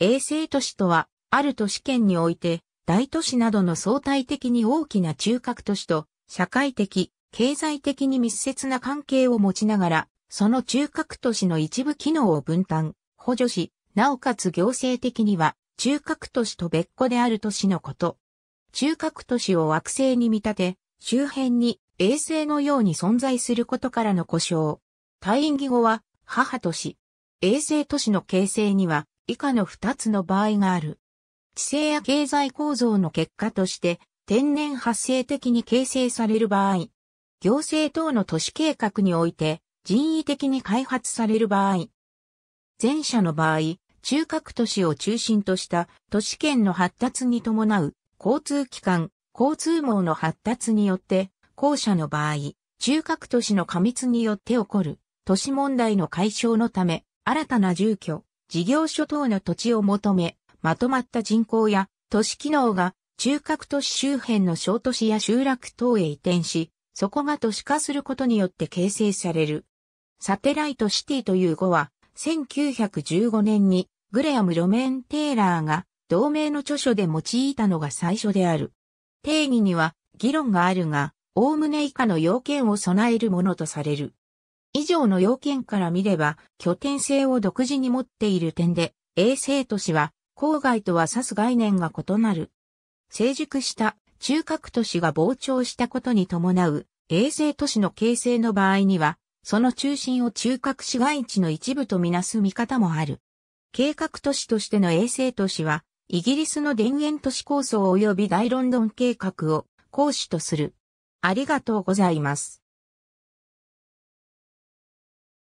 衛星都市とは、ある都市圏において、大都市などの相対的に大きな中核都市と、社会的、経済的に密接な関係を持ちながら、その中核都市の一部機能を分担、補助し、なおかつ行政的には、中核都市と別個である都市のこと。中核都市を惑星に見立て、周辺に衛星のように存在することからの故障。院義語は、母都市。衛星都市の形成には、以下の二つの場合がある。地政や経済構造の結果として、天然発生的に形成される場合、行政等の都市計画において人為的に開発される場合、前者の場合、中核都市を中心とした都市圏の発達に伴う交通機関、交通網の発達によって、後者の場合、中核都市の過密によって起こる都市問題の解消のため、新たな住居、事業所等の土地を求め、まとまった人口や都市機能が中核都市周辺の小都市や集落等へ移転し、そこが都市化することによって形成される。サテライトシティという語は、1915年にグレアム・ロメン・テイラーが同名の著書で用いたのが最初である。定義には議論があるが、おおむね以下の要件を備えるものとされる。以上の要件から見れば、拠点性を独自に持っている点で、衛星都市は、郊外とは指す概念が異なる。成熟した中核都市が膨張したことに伴う、衛星都市の形成の場合には、その中心を中核市街地の一部とみなす見方もある。計画都市としての衛星都市は、イギリスの田園都市構想及び大ロンドン計画を講師とする。ありがとうございます。